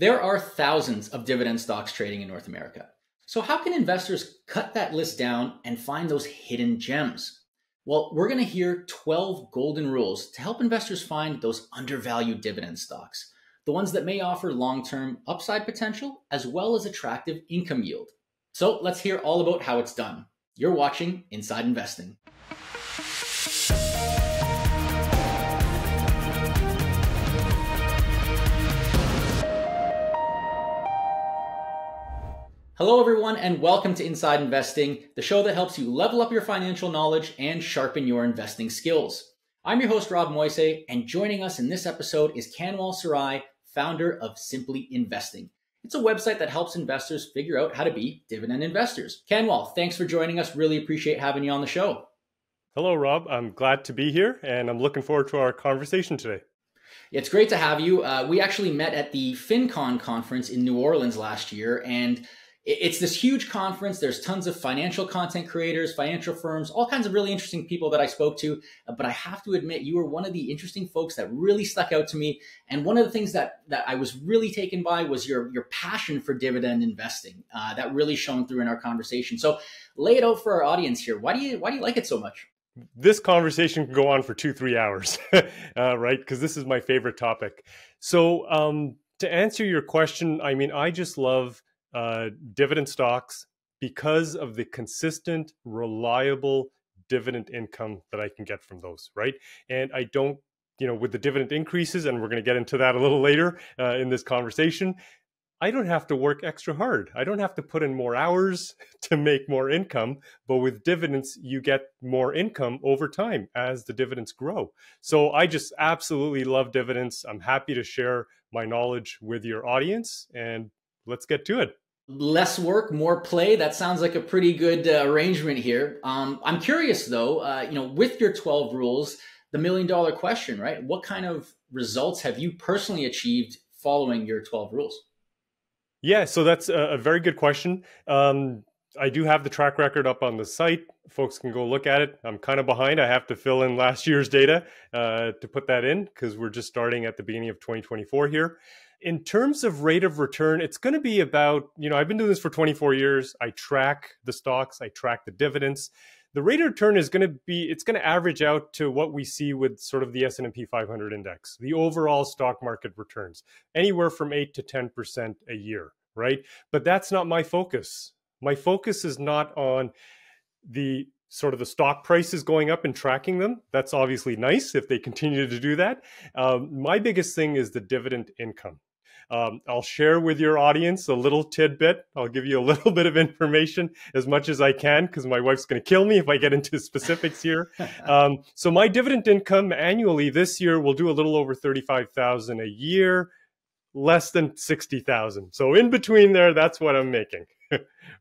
There are thousands of dividend stocks trading in North America. So, how can investors cut that list down and find those hidden gems? Well, we're going to hear 12 golden rules to help investors find those undervalued dividend stocks, the ones that may offer long term upside potential as well as attractive income yield. So, let's hear all about how it's done. You're watching Inside Investing. Hello, everyone, and welcome to Inside Investing, the show that helps you level up your financial knowledge and sharpen your investing skills. I'm your host, Rob Moise, and joining us in this episode is Kanwal Sarai, founder of Simply Investing. It's a website that helps investors figure out how to be dividend investors. Kanwal, thanks for joining us. Really appreciate having you on the show. Hello, Rob. I'm glad to be here, and I'm looking forward to our conversation today. It's great to have you. Uh, we actually met at the FinCon conference in New Orleans last year, and it's this huge conference. There's tons of financial content creators, financial firms, all kinds of really interesting people that I spoke to. Uh, but I have to admit, you were one of the interesting folks that really stuck out to me. And one of the things that that I was really taken by was your your passion for dividend investing. Uh, that really shone through in our conversation. So lay it out for our audience here. Why do you why do you like it so much? This conversation can go on for two three hours, uh, right? Because this is my favorite topic. So um, to answer your question, I mean, I just love uh, dividend stocks because of the consistent, reliable dividend income that I can get from those, right? And I don't, you know, with the dividend increases, and we're going to get into that a little later uh, in this conversation, I don't have to work extra hard. I don't have to put in more hours to make more income. But with dividends, you get more income over time as the dividends grow. So I just absolutely love dividends. I'm happy to share my knowledge with your audience. And let's get to it. Less work, more play. That sounds like a pretty good uh, arrangement here. Um, I'm curious though, uh, you know, with your 12 rules, the million dollar question, right? What kind of results have you personally achieved following your 12 rules? Yeah, so that's a, a very good question. Um, I do have the track record up on the site. Folks can go look at it. I'm kind of behind. I have to fill in last year's data uh, to put that in because we're just starting at the beginning of 2024 here. In terms of rate of return, it's going to be about, you know, I've been doing this for 24 years. I track the stocks, I track the dividends. The rate of return is going to be it's going to average out to what we see with sort of the S&P 500 index, the overall stock market returns, anywhere from 8 to 10% a year, right? But that's not my focus. My focus is not on the sort of the stock prices going up and tracking them. That's obviously nice if they continue to do that. Um, my biggest thing is the dividend income. Um, I'll share with your audience a little tidbit. I'll give you a little bit of information as much as I can because my wife's going to kill me if I get into specifics here. Um, so my dividend income annually this year will do a little over thirty-five thousand a year, less than sixty thousand. So in between there, that's what I'm making.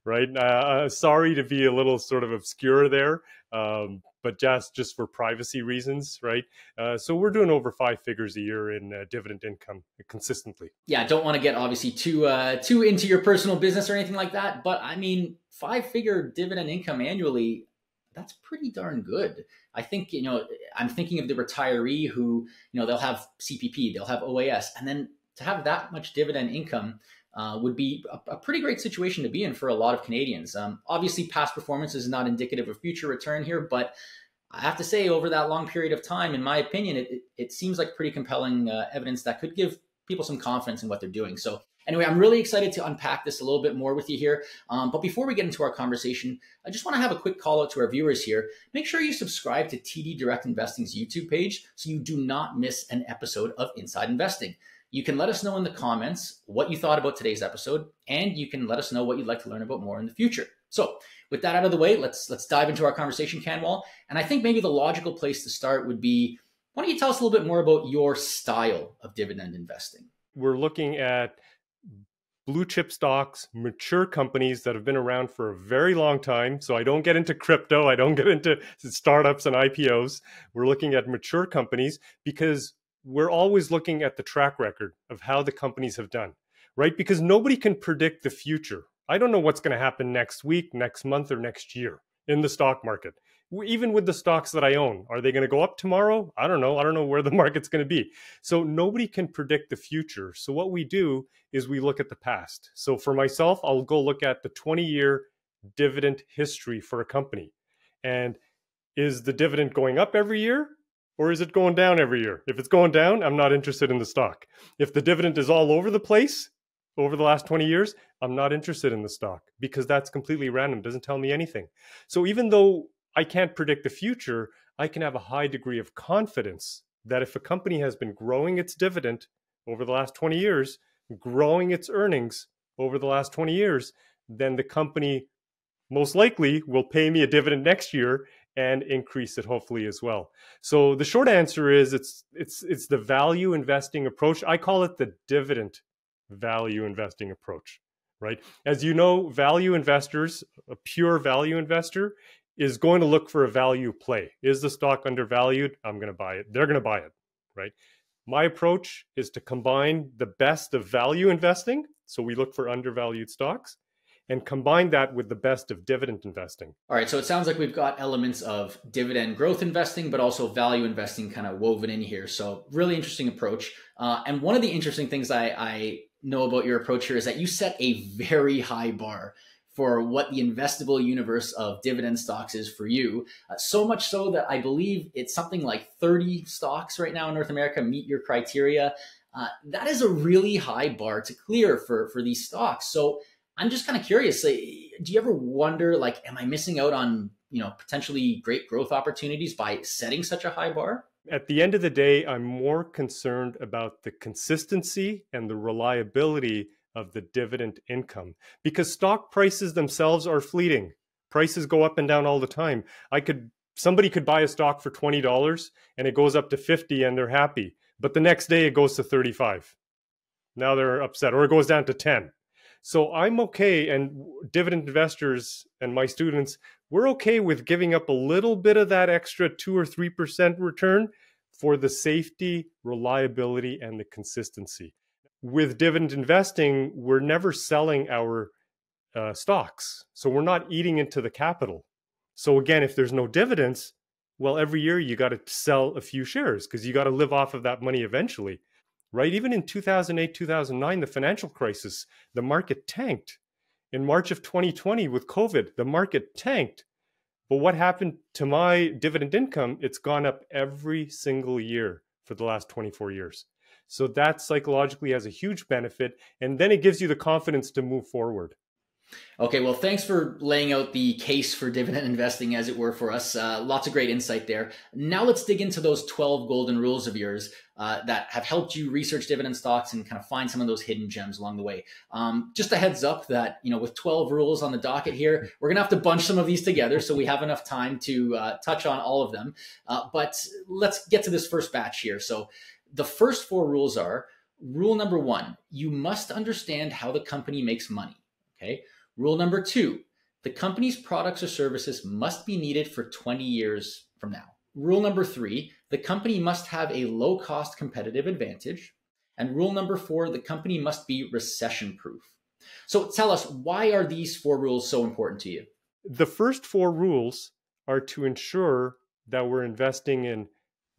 right? Uh, uh, sorry to be a little sort of obscure there, um, but just just for privacy reasons, right? Uh, so we're doing over five figures a year in uh, dividend income consistently. Yeah, don't want to get obviously too uh, too into your personal business or anything like that, but I mean, five figure dividend income annually. That's pretty darn good. I think you know. I'm thinking of the retiree who you know they'll have CPP, they'll have OAS, and then to have that much dividend income, uh, would be a, a, pretty great situation to be in for a lot of Canadians. Um, obviously, past performance is not indicative of future return here, but I have to say, over that long period of time, in my opinion, it, it, it seems like pretty compelling uh, evidence that could give people some confidence in what they're doing. So, anyway, I'm really excited to unpack this a little bit more with you here. Um, but before we get into our conversation, I just want to have a quick call out to our viewers here. Make sure you subscribe to TD Direct Investing's YouTube page so you do not miss an episode of Inside Investing. You can let us know in the comments what you thought about today's episode, and you can let us know what you'd like to learn about more in the future. So, with that out of the way, let's let's dive into our conversation, Canwall. And I think maybe the logical place to start would be: Why don't you tell us a little bit more about your style of dividend investing? We're looking at blue chip stocks, mature companies that have been around for a very long time. So I don't get into crypto, I don't get into startups and IPOs. We're looking at mature companies because we're always looking at the track record of how the companies have done, right? Because nobody can predict the future. I don't know what's going to happen next week, next month, or next year in the stock market. Even with the stocks that I own, are they going to go up tomorrow? I don't know. I don't know where the market's going to be. So nobody can predict the future. So what we do is we look at the past. So for myself, I'll go look at the 20 year dividend history for a company. And is the dividend going up every year or is it going down every year? If it's going down, I'm not interested in the stock. If the dividend is all over the place over the last 20 years, I'm not interested in the stock because that's completely random, doesn't tell me anything. So even though I can't predict the future, I can have a high degree of confidence that if a company has been growing its dividend over the last 20 years, growing its earnings over the last 20 years, then the company most likely will pay me a dividend next year and increase it hopefully as well. So the short answer is it's it's it's the value investing approach. I call it the dividend value investing approach, right? As you know, value investors, a pure value investor is going to look for a value play. Is the stock undervalued? I'm going to buy it. They're going to buy it, right? My approach is to combine the best of value investing, so we look for undervalued stocks and combine that with the best of dividend investing. All right, so it sounds like we've got elements of dividend growth investing, but also value investing kind of woven in here. So, really interesting approach. Uh, and one of the interesting things I, I know about your approach here is that you set a very high bar for what the investable universe of dividend stocks is for you. Uh, so much so that I believe it's something like 30 stocks right now in North America meet your criteria. Uh, that is a really high bar to clear for, for these stocks. So, I'm just kind of curious. do you ever wonder, like, am I missing out on you know potentially great growth opportunities by setting such a high bar? At the end of the day, I'm more concerned about the consistency and the reliability of the dividend income because stock prices themselves are fleeting. Prices go up and down all the time. I could somebody could buy a stock for $20 and it goes up to 50 and they're happy but the next day it goes to 35 now they're upset or it goes down to 10 so I'm okay, and dividend investors and my students, we're okay with giving up a little bit of that extra two or three percent return for the safety, reliability, and the consistency. With dividend investing, we're never selling our uh, stocks, so we're not eating into the capital. So again, if there's no dividends, well, every year you got to sell a few shares because you got to live off of that money eventually right? Even in 2008, 2009, the financial crisis, the market tanked. In March of 2020 with COVID, the market tanked. But what happened to my dividend income? It's gone up every single year for the last 24 years. So that psychologically has a huge benefit. And then it gives you the confidence to move forward. Okay, well, thanks for laying out the case for dividend investing, as it were, for us. Uh, lots of great insight there. Now let's dig into those 12 golden rules of yours uh, that have helped you research dividend stocks and kind of find some of those hidden gems along the way. Um, just a heads up that, you know, with 12 rules on the docket here, we're going to have to bunch some of these together so we have enough time to uh, touch on all of them. Uh, but let's get to this first batch here. So the first four rules are rule number one, you must understand how the company makes money. Okay. Rule number two, the company's products or services must be needed for 20 years from now. Rule number three, the company must have a low cost competitive advantage. And rule number four, the company must be recession proof. So tell us, why are these four rules so important to you? The first four rules are to ensure that we're investing in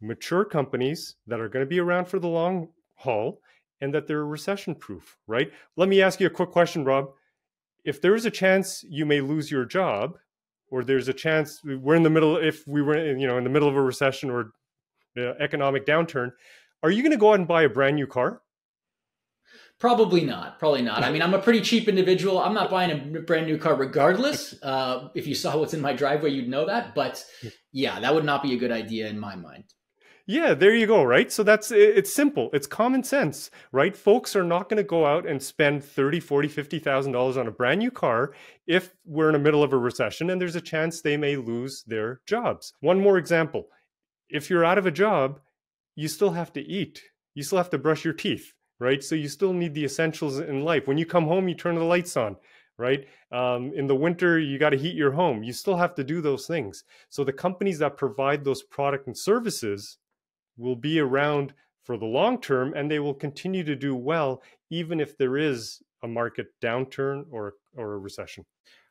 mature companies that are going to be around for the long haul and that they're recession proof, right? Let me ask you a quick question, Rob if there is a chance you may lose your job, or there's a chance we're in the middle, if we were, in, you know, in the middle of a recession or economic downturn, are you going to go out and buy a brand new car? Probably not. Probably not. I mean, I'm a pretty cheap individual. I'm not buying a brand new car regardless. Uh, if you saw what's in my driveway, you'd know that. But yeah, that would not be a good idea in my mind. Yeah, there you go, right? So that's it's simple. It's common sense, right? Folks are not going to go out and spend 30, 40, 50,000 dollars on a brand new car if we're in the middle of a recession and there's a chance they may lose their jobs. One more example. If you're out of a job, you still have to eat. You still have to brush your teeth, right? So you still need the essentials in life. When you come home, you turn the lights on right? Um, in the winter, you got to heat your home. You still have to do those things. So the companies that provide those product and services will be around for the long term and they will continue to do well even if there is a market downturn or or a recession.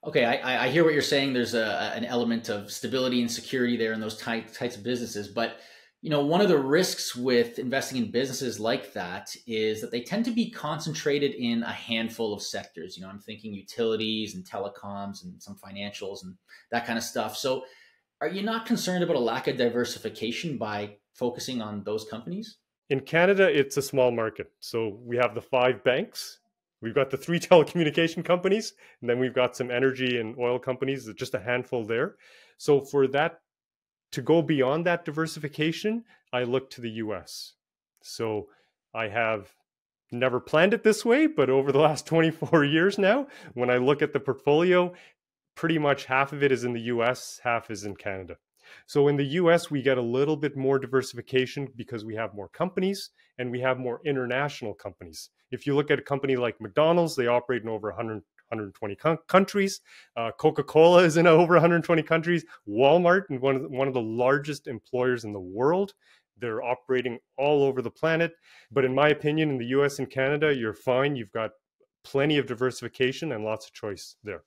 Okay, I, I hear what you're saying. There's a, an element of stability and security there in those types of businesses, but you know one of the risks with investing in businesses like that is that they tend to be concentrated in a handful of sectors you know i'm thinking utilities and telecoms and some financials and that kind of stuff so are you not concerned about a lack of diversification by focusing on those companies? In Canada, it's a small market. So we have the five banks, we've got the three telecommunication companies, and then we've got some energy and oil companies, just a handful there. So for that to go beyond that diversification, I look to the US. So I have never planned it this way, but over the last 24 years now, when I look at the portfolio, pretty much half of it is in the US, half is in Canada. So in the US, we get a little bit more diversification because we have more companies and we have more international companies. If you look at a company like McDonald's, they operate in over 100, 120 co- countries. Uh, Coca Cola is in over 120 countries. Walmart, one of, the, one of the largest employers in the world, they're operating all over the planet. But in my opinion, in the US and Canada, you're fine. You've got plenty of diversification and lots of choice there.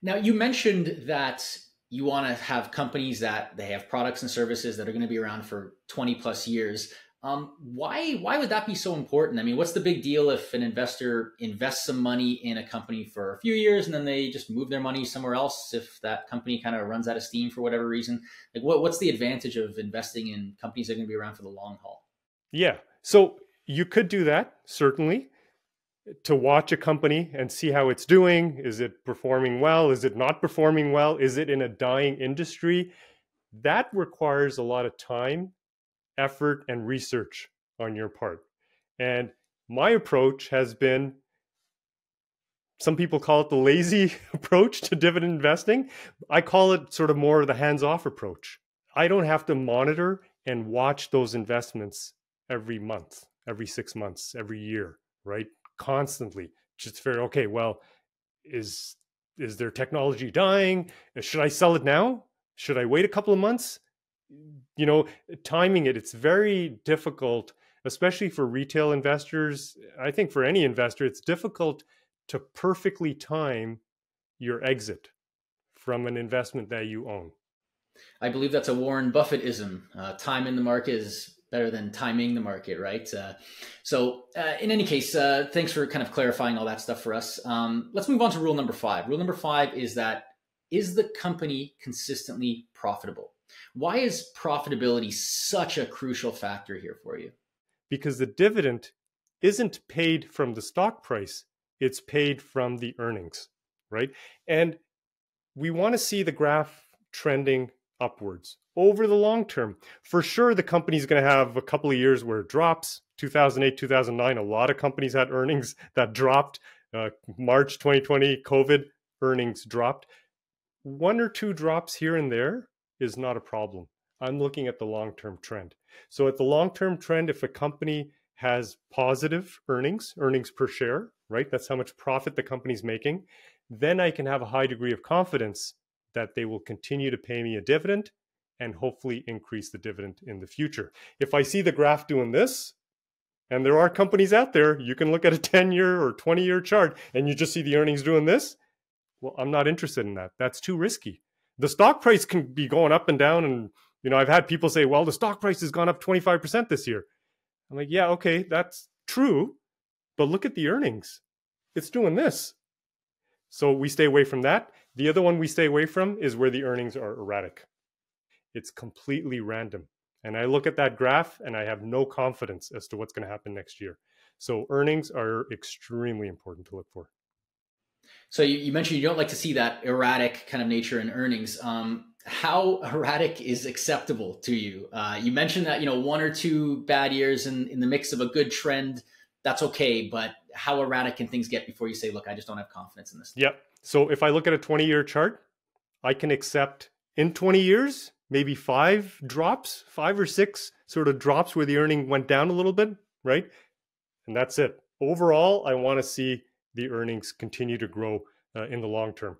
Now, you mentioned that you want to have companies that they have products and services that are going to be around for 20 plus years. Um, why why would that be so important? I mean, what's the big deal if an investor invests some money in a company for a few years and then they just move their money somewhere else if that company kind of runs out of steam for whatever reason? Like, what, what's the advantage of investing in companies that are going to be around for the long haul? Yeah, so you could do that certainly to watch a company and see how it's doing. Is it performing well? Is it not performing well? Is it in a dying industry? That requires a lot of time, effort, and research on your part. And my approach has been some people call it the lazy approach to dividend investing. I call it sort of more of the hands off approach. I don't have to monitor and watch those investments every month, every six months, every year, right? constantly just figure okay well is is their technology dying uh, should i sell it now should i wait a couple of months you know timing it it's very difficult especially for retail investors i think for any investor it's difficult to perfectly time your exit from an investment that you own i believe that's a warren buffettism uh, time in the market is better than timing the market, right? Uh, so, uh, in any case, uh, thanks for kind of clarifying all that stuff for us. Um, let's move on to rule number five. Rule number five is that is the company consistently profitable? Why is profitability such a crucial factor here for you? Because the dividend isn't paid from the stock price, it's paid from the earnings, right? And we want to see the graph trending upwards over the long term. For sure, the company's going to have a couple of years where it drops. 2008, 2009, a lot of companies had earnings that dropped. Uh, March 2020, COVID earnings dropped. One or two drops here and there is not a problem. I'm looking at the long term trend. So, at the long term trend, if a company has positive earnings, earnings per share, right? That's how much profit the company's making. Then I can have a high degree of confidence that they will continue to pay me a dividend and hopefully increase the dividend in the future. If I see the graph doing this, and there are companies out there, you can look at a 10 year or 20 year chart and you just see the earnings doing this. Well, I'm not interested in that. That's too risky. The stock price can be going up and down. And, you know, I've had people say, well, the stock price has gone up 25% this year. I'm like, yeah, okay, that's true. But look at the earnings. It's doing this. So we stay away from that. The other one we stay away from is where the earnings are erratic. It's completely random. And I look at that graph and I have no confidence as to what's going to happen next year. So earnings are extremely important to look for. So you, you mentioned you don't like to see that erratic kind of nature in earnings. Um, how erratic is acceptable to you? Uh, you mentioned that you know one or two bad years in, in the mix of a good trend, that's okay. But how erratic can things get before you say, look, I just don't have confidence in this? Yep. So if I look at a 20 year chart, I can accept in 20 years maybe five drops, five or six sort of drops where the earning went down a little bit, right? And that's it. Overall, I want to see the earnings continue to grow uh, in the long term.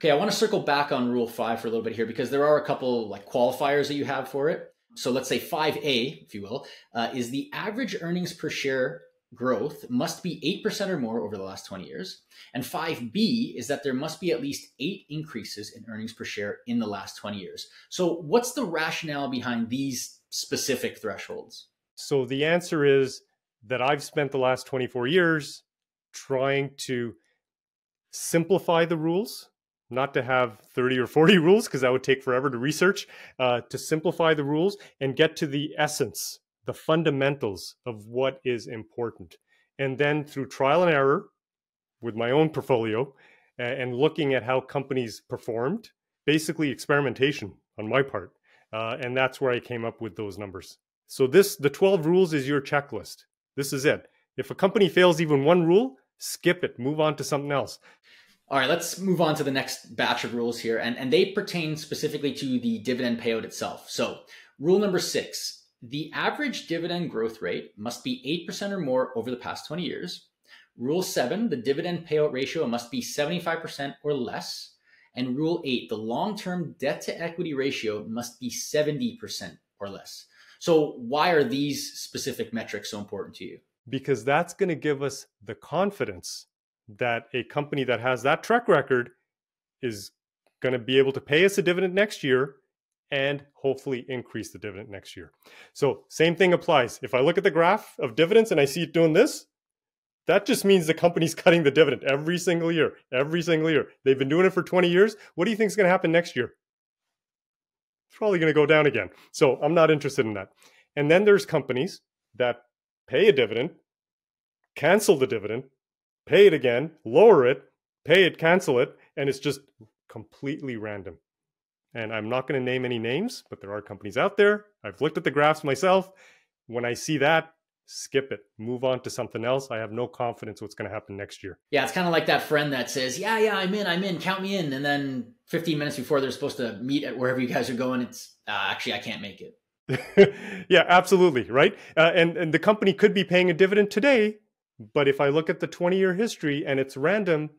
Okay, I want to circle back on rule five for a little bit here because there are a couple like qualifiers that you have for it. So let's say 5A, if you will, uh, is the average earnings per share growth must be 8% or more over the last 20 years. And 5B is that there must be at least eight increases in earnings per share in the last 20 years. So, what's the rationale behind these specific thresholds? So, the answer is that I've spent the last 24 years trying to simplify the rules, not to have 30 or 40 rules, because that would take forever to research, uh, to simplify the rules and get to the essence the fundamentals of what is important. And then through trial and error with my own portfolio and looking at how companies performed, basically experimentation on my part. Uh, and that's where I came up with those numbers. So this, the 12 rules is your checklist. This is it. If a company fails even one rule, skip it, move on to something else. All right, let's move on to the next batch of rules here. And, and they pertain specifically to the dividend payout itself. So rule number six, the average dividend growth rate must be 8% or more over the past 20 years. Rule seven, the dividend payout ratio must be 75% or less. And rule eight, the long term debt to equity ratio must be 70% or less. So, why are these specific metrics so important to you? Because that's going to give us the confidence that a company that has that track record is going to be able to pay us a dividend next year and hopefully increase the dividend next year. So, same thing applies. If I look at the graph of dividends and I see it doing this, that just means the company's cutting the dividend every single year, every single year. They've been doing it for 20 years. What do you think is going to happen next year? It's probably going to go down again. So, I'm not interested in that. And then there's companies that pay a dividend, cancel the dividend, pay it again, lower it, pay it, cancel it, and it's just completely random. And I'm not going to name any names, but there are companies out there. I've looked at the graphs myself. When I see that, skip it, move on to something else. I have no confidence what's going to happen next year. Yeah, it's kind of like that friend that says, Yeah, yeah, I'm in, I'm in, count me in. And then 15 minutes before they're supposed to meet at wherever you guys are going, it's uh, actually, I can't make it. yeah, absolutely, right? Uh, and, and the company could be paying a dividend today, but if I look at the 20 year history and it's random,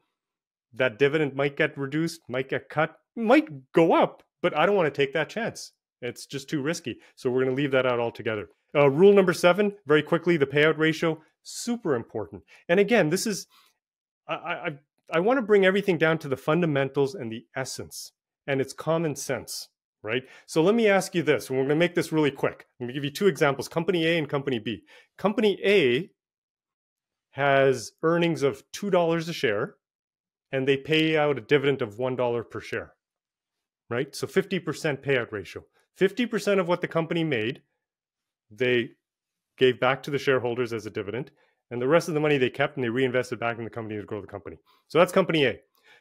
that dividend might get reduced, might get cut, might go up, but I don't want to take that chance. It's just too risky. So we're going to leave that out altogether. Uh, rule number seven, very quickly, the payout ratio, super important. And again, this is, I, I, I want to bring everything down to the fundamentals and the essence, and it's common sense, right? So let me ask you this, and we're going to make this really quick. I'm going to give you two examples Company A and Company B. Company A has earnings of $2 a share, and they pay out a dividend of $1 per share, right? So 50% payout ratio. 50% of what the company made, they gave back to the shareholders as a dividend, and the rest of the money they kept and they reinvested back in the company to grow the company. So that's company A.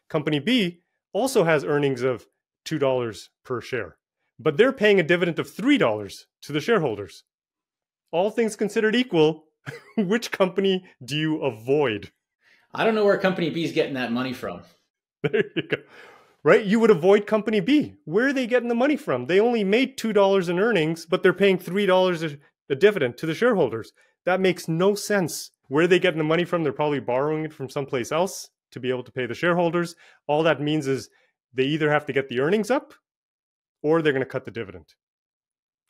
Company B also has earnings of $2 per share, but they're paying a dividend of $3 to the shareholders. All things considered equal, which company do you avoid? I don't know where Company B is getting that money from. There you go. Right? You would avoid Company B. Where are they getting the money from? They only made $2 in earnings, but they're paying $3 a dividend to the shareholders. That makes no sense. Where are they getting the money from? They're probably borrowing it from someplace else to be able to pay the shareholders. All that means is they either have to get the earnings up or they're going to cut the dividend.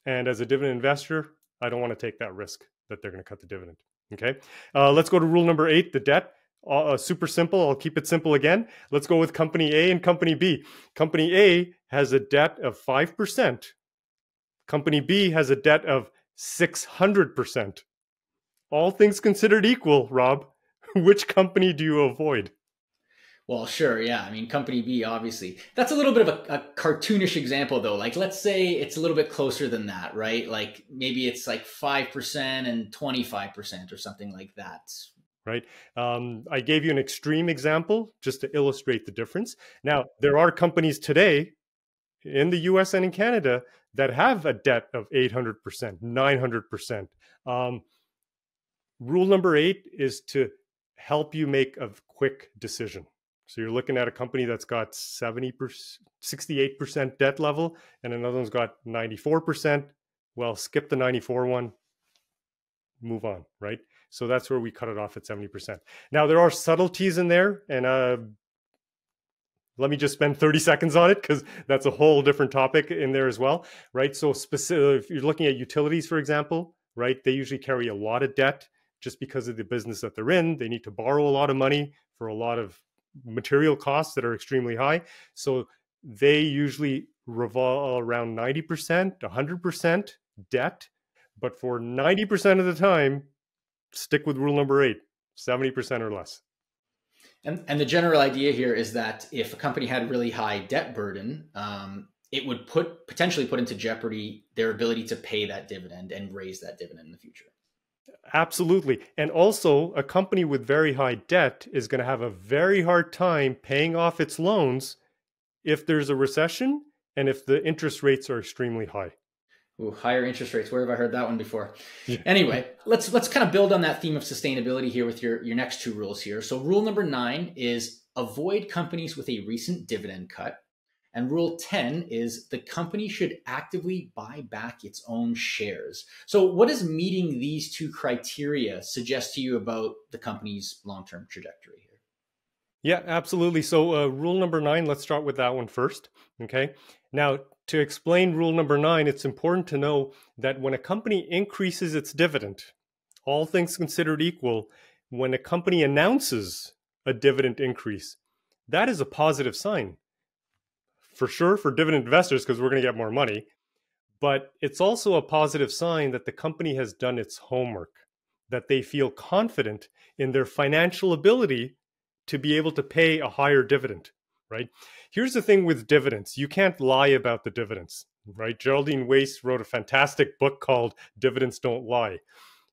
And as a dividend investor, I don't want to take that risk that they're going to cut the dividend. Okay. Uh, let's go to rule number eight the debt. Uh, uh, super simple. I'll keep it simple again. Let's go with company A and company B. Company A has a debt of 5%. Company B has a debt of 600%. All things considered equal, Rob, which company do you avoid? Well, sure, yeah. I mean, Company B, obviously. That's a little bit of a, a, cartoonish example, though. Like, let's say it's a little bit closer than that, right? Like, maybe it's like 5% and 25% or something like that right? Um, I gave you an extreme example just to illustrate the difference. Now, there are companies today in the US and in Canada that have a debt of 800%, 900%. Um, rule number eight is to help you make a quick decision. So you're looking at a company that's got 70 68% debt level and another one's got 94%. Well, skip the 94 one, move on, right? So that's where we cut it off at 70%. Now, there are subtleties in there, and uh, let me just spend 30 seconds on it because that's a whole different topic in there as well, right? So, specific, uh, if you're looking at utilities, for example, right, they usually carry a lot of debt just because of the business that they're in. They need to borrow a lot of money for a lot of material costs that are extremely high. So, they usually revolve around 90%, 100% debt. But for 90% of the time, stick with rule number eight 70% or less. And, and the general idea here is that if a company had really high debt burden, um, it would put potentially put into jeopardy their ability to pay that dividend and raise that dividend in the future. Absolutely. And also, a company with very high debt is going to have a very hard time paying off its loans if there's a recession and if the interest rates are extremely high. Ooh, higher interest rates. Where have I heard that one before? Yeah. Anyway, let's let's kind of build on that theme of sustainability here with your your next two rules here. So rule number nine is avoid companies with a recent dividend cut, and rule ten is the company should actively buy back its own shares. So, what does meeting these two criteria suggest to you about the company's long term trajectory here? Yeah, absolutely. So, uh, rule number nine. Let's start with that one first. Okay. Now, to explain rule number nine, it's important to know that when a company increases its dividend, all things considered equal, when a company announces a dividend increase, that is a positive sign for sure for dividend investors because we're going to get more money. But it's also a positive sign that the company has done its homework, that they feel confident in their financial ability to be able to pay a higher dividend right? Here's the thing with dividends you can't lie about the dividends, right? Geraldine Wace wrote a fantastic book called Dividends Don't Lie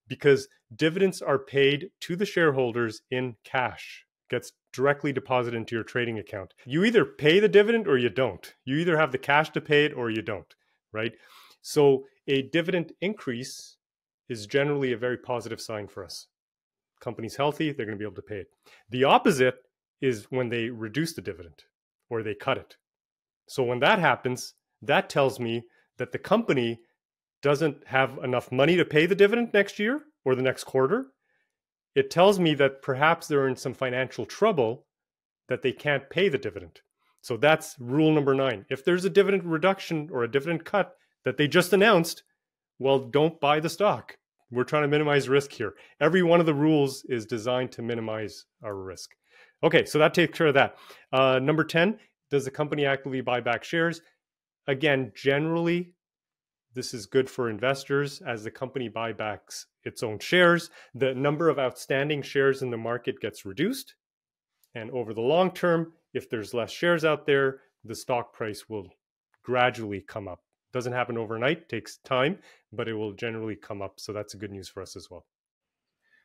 because dividends are paid to the shareholders in cash, gets directly deposited into your trading account. You either pay the dividend or you don't. You either have the cash to pay it or you don't, right? So a dividend increase is generally a very positive sign for us. Company's healthy, they're going to be able to pay it. The opposite is when they reduce the dividend or they cut it. So when that happens, that tells me that the company doesn't have enough money to pay the dividend next year or the next quarter. It tells me that perhaps they're in some financial trouble that they can't pay the dividend. So that's rule number nine. If there's a dividend reduction or a dividend cut that they just announced, well, don't buy the stock. We're trying to minimize risk here. Every one of the rules is designed to minimize our risk. Okay, so that takes care of that. Uh, number 10, does the company actively buy back shares? Again, generally, this is good for investors as the company buybacks its own shares. The number of outstanding shares in the market gets reduced. And over the long term, if there's less shares out there, the stock price will gradually come up. Doesn't happen overnight, takes time, but it will generally come up. So that's good news for us as well.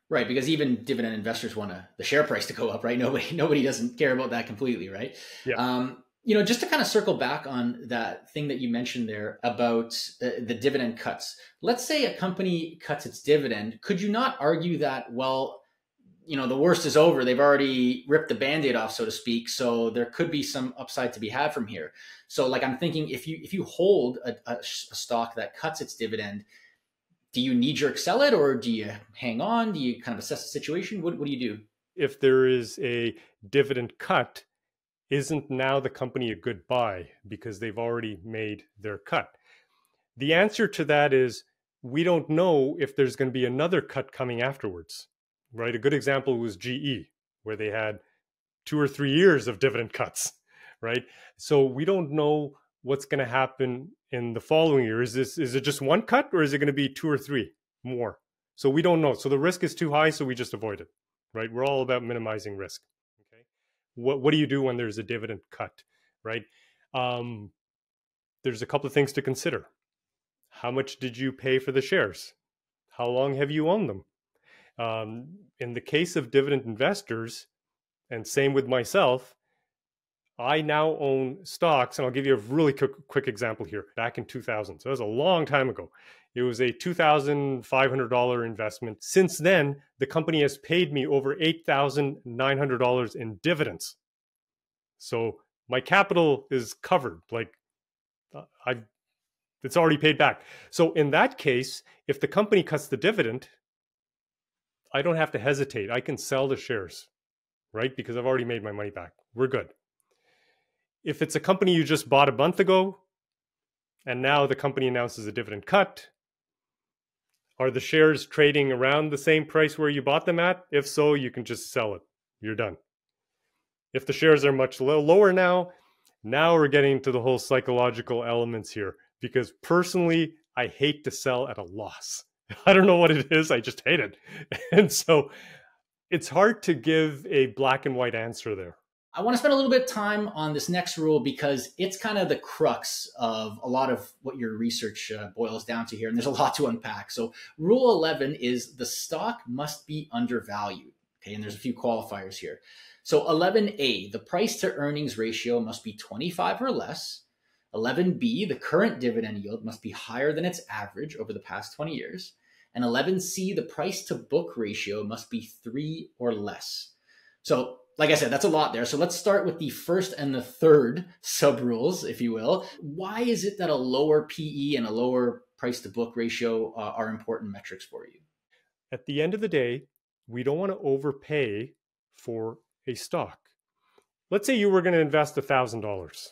Right, because even dividend investors want the share price to go up, right? Nobody nobody doesn't care about that completely, right? Yeah. Um, you know, just to kind of circle back on that thing that you mentioned there about the dividend cuts. Let's say a company cuts its dividend. Could you not argue that well, you know, the worst is over. They've already ripped the band-aid off, so to speak. So there could be some upside to be had from here. So, like, I'm thinking if you if you hold a, a stock that cuts its dividend do you knee jerk sell it or do you hang on? Do you kind of assess the situation? What, what do you do? If there is a dividend cut, isn't now the company a good buy because they've already made their cut? The answer to that is we don't know if there's going to be another cut coming afterwards, right? A good example was GE, where they had two or three years of dividend cuts, right? So we don't know what's going to happen in the following year? Is this is it just one cut or is it going to be two or three more? So we don't know. So the risk is too high, so we just avoid it, right? We're all about minimizing risk. Okay, what what do you do when there's a dividend cut, right? Um, there's a couple of things to consider. How much did you pay for the shares? How long have you owned them? Um, in the case of dividend investors, and same with myself, I now own stocks, and I'll give you a really quick, quick example here. Back in 2000, so that was a long time ago. It was a $2,500 investment. Since then, the company has paid me over $8,900 in dividends. So my capital is covered. Like uh, I, have it's already paid back. So in that case, if the company cuts the dividend, I don't have to hesitate. I can sell the shares, right? Because I've already made my money back. We're good if it's a company you just bought a month ago and now the company announces a dividend cut, are the shares trading around the same price where you bought them at? If so, you can just sell it. You're done. If the shares are much lower now, now we're getting to the whole psychological elements here because personally, I hate to sell at a loss. I don't know what it is, I just hate it. And so it's hard to give a black and white answer there. I want to spend a little bit of time on this next rule because it's kind of the crux of a lot of what your research uh, boils down to here, and there's a lot to unpack. So, rule 11 is the stock must be undervalued. Okay, and there's a few qualifiers here. So, 11A, the price to earnings ratio must be 25 or less. 11B, the current dividend yield must be higher than its average over the past 20 years. And 11C, the price to book ratio must be three or less. So, like I said, that's a lot there. So let's start with the first and the third sub rules, if you will. Why is it that a lower PE and a lower price to book ratio uh, are important metrics for you? At the end of the day, we don't want to overpay for a stock. Let's say you were going to invest $1,000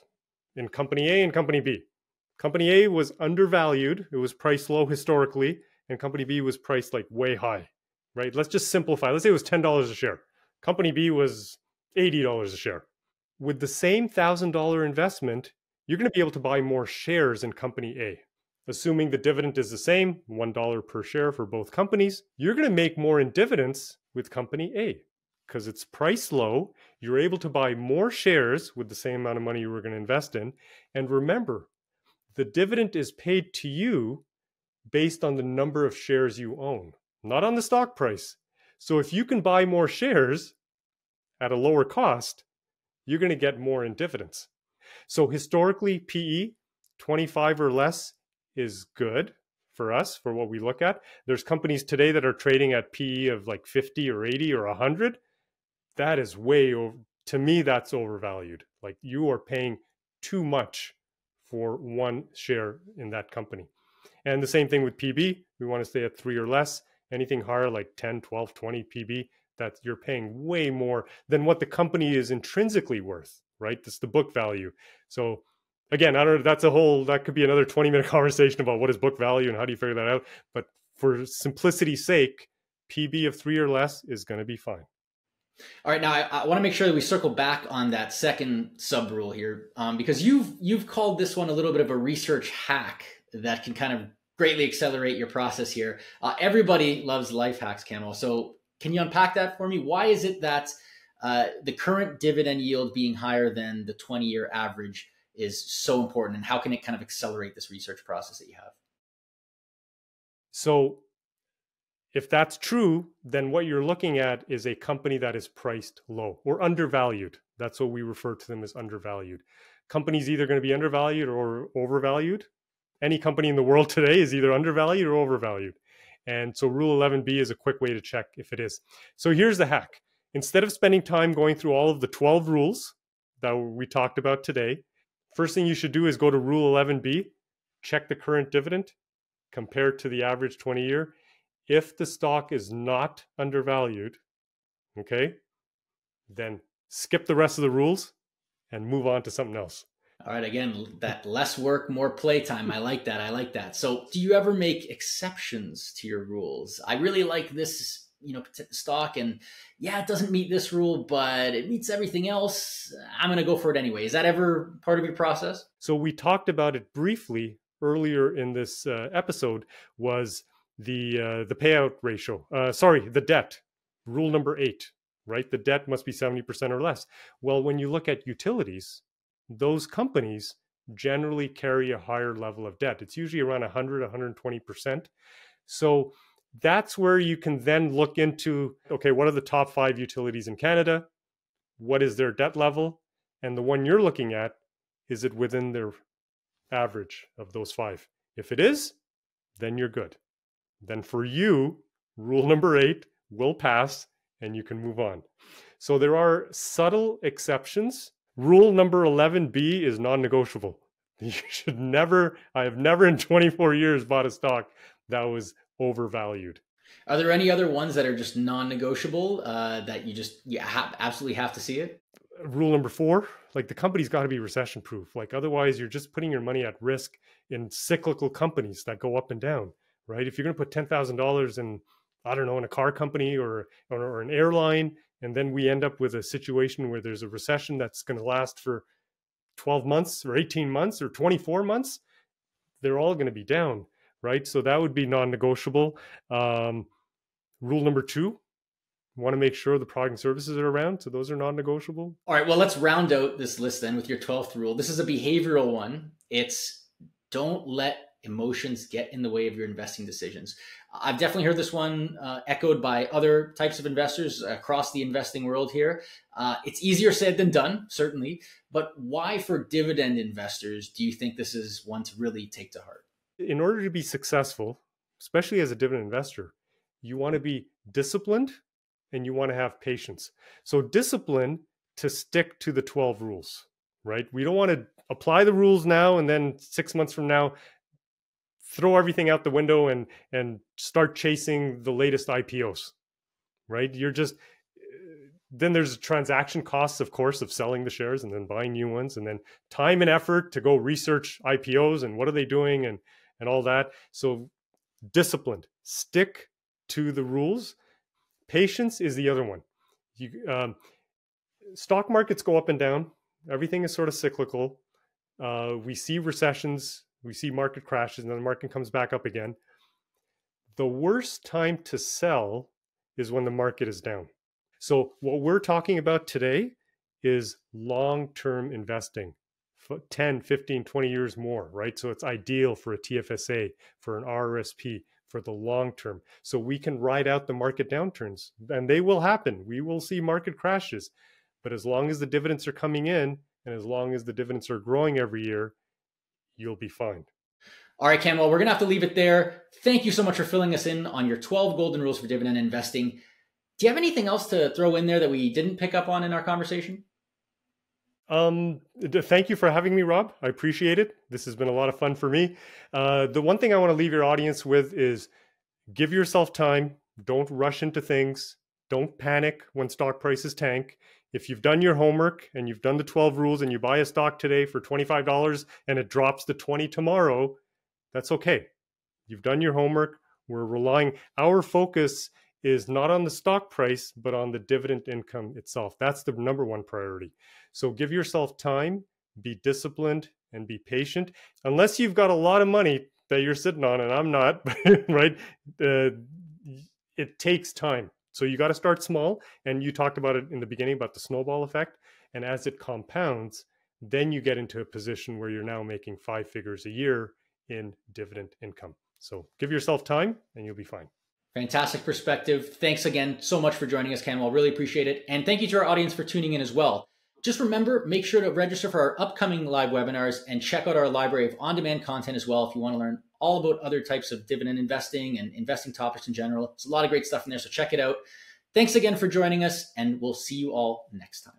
in company A and company B. Company A was undervalued, it was priced low historically, and company B was priced like way high, right? Let's just simplify. Let's say it was $10 a share. Company B was $80 a share. With the same $1,000 investment, you're going to be able to buy more shares in Company A. Assuming the dividend is the same, $1 per share for both companies, you're going to make more in dividends with Company A because it's price low. You're able to buy more shares with the same amount of money you were going to invest in. And remember, the dividend is paid to you based on the number of shares you own, not on the stock price. So if you can buy more shares at a lower cost, you're going to get more in dividends. So historically, PE 25 or less is good for us for what we look at. There's companies today that are trading at PE of like 50 or 80 or 100. That is way over to me that's overvalued. Like you are paying too much for one share in that company. And the same thing with PB, we want to stay at 3 or less anything higher like 10 12 20 pb that you're paying way more than what the company is intrinsically worth right that's the book value so again i don't know that's a whole that could be another 20 minute conversation about what is book value and how do you figure that out but for simplicity's sake pb of three or less is going to be fine all right, now I, I want to make sure that we circle back on that second sub rule here, um, because you've you've called this one a little bit of a research hack that can kind of greatly accelerate your process here. Uh, everybody loves life hacks, Camel. So can you unpack that for me? Why is it that uh, the current dividend yield being higher than the 20 year average is so important? And how can it kind of accelerate this research process that you have? So, if that's true, then what you're looking at is a company that is priced low or undervalued. That's what we refer to them as undervalued. Companies either going to be undervalued or overvalued any company in the world today is either undervalued or overvalued. And so Rule 11B is a quick way to check if it is. So here's the hack. Instead of spending time going through all of the 12 rules that we talked about today, first thing you should do is go to Rule 11B, check the current dividend compared to the average 20 year. If the stock is not undervalued, okay, then skip the rest of the rules and move on to something else. All right, again, that less work, more playtime. I like that. I like that. So, do you ever make exceptions to your rules? I really like this, you know, stock, and yeah, it doesn't meet this rule, but it meets everything else. I'm going to go for it anyway. Is that ever part of your process? So, we talked about it briefly earlier in this uh, episode. Was the uh, the payout ratio? Uh, sorry, the debt. Rule number eight, right? The debt must be seventy percent or less. Well, when you look at utilities those companies generally carry a higher level of debt. It's usually around 100, 120%. So that's where you can then look into okay, what are the top five utilities in Canada? What is their debt level? And the one you're looking at, is it within their average of those five? If it is, then you're good. Then for you, rule number eight will pass and you can move on. So there are subtle exceptions Rule number 11B is non negotiable. You should never, I have never in 24 years bought a stock that was overvalued. Are there any other ones that are just non negotiable uh, that you just you ha absolutely have to see it? Rule number four like the company's got to be recession proof. Like otherwise, you're just putting your money at risk in cyclical companies that go up and down, right? If you're going to put $10,000 in, I don't know, in a car company or, or, or an airline, and then we end up with a situation where there's a recession that's going to last for 12 months or 18 months or 24 months they're all going to be down right so that would be non-negotiable um, rule number two want to make sure the product and services are around so those are non-negotiable all right well let's round out this list then with your 12th rule this is a behavioral one it's don't let emotions get in the way of your investing decisions. I've definitely heard this one uh, echoed by other types of investors across the investing world here. Uh, it's easier said than done, certainly, but why for dividend investors do you think this is one to really take to heart? In order to be successful, especially as a dividend investor, you want to be disciplined and you want to have patience. So, discipline to stick to the 12 rules, right? We don't want to apply the rules now and then six months from now throw everything out the window and and start chasing the latest IPOs, right? You're just eh, then there's transaction costs, of course, of selling the shares and then buying new ones, and then time and effort to go research IPOs and what are they doing and and all that. So disciplined, stick to the rules. Patience is the other one. You, um, stock markets go up and down. Everything is sort of cyclical. Uh, we see recessions we see market crashes and then the market comes back up again. The worst time to sell is when the market is down. So, what we're talking about today is long term investing 10, 15, 20 years more, right? So, it's ideal for a TFSA, for an RRSP, for the long term. So, we can ride out the market downturns, and they will happen. We will see market crashes. But as long as the dividends are coming in and as long as the dividends are growing every year, you'll be fine. All right, Cam, well, we're going to have to leave it there. Thank you so much for filling us in on your 12 golden rules for dividend investing. Do you have anything else to throw in there that we didn't pick up on in our conversation? Um, thank you for having me, Rob. I appreciate it. This has been a lot of fun for me. Uh, the one thing I want to leave your audience with is give yourself time. Don't rush into things. Don't panic when stock prices tank if you've done your homework and you've done the 12 rules and you buy a stock today for $25 and it drops to 20 tomorrow, that's okay. You've done your homework. We're relying our focus is not on the stock price but on the dividend income itself. That's the number one priority. So give yourself time, be disciplined and be patient. Unless you've got a lot of money that you're sitting on and I'm not, right? Uh, it takes time so you got to start small. And you talked about it in the beginning about the snowball effect. And as it compounds, then you get into a position where you're now making five figures a year in dividend income. So give yourself time and you'll be fine. Fantastic perspective. Thanks again so much for joining us, Campbell. Really appreciate it. And thank you to our audience for tuning in as well. Just remember, make sure to register for our upcoming live webinars and check out our library of on demand content as well if you want to learn all about other types of dividend investing and investing topics in general. It's a lot of great stuff in there, so check it out. Thanks again for joining us, and we'll see you all next time.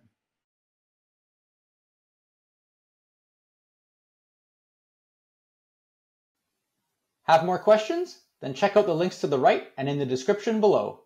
Have more questions? Then check out the links to the right and in the description below.